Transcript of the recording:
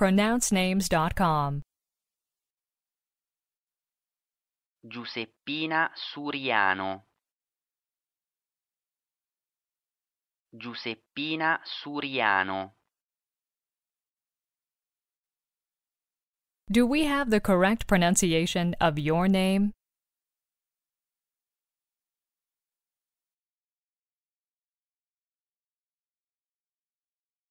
pronouncenames.com. Giuseppina Suriano. Giuseppina Suriano. Do we have the correct pronunciation of your name?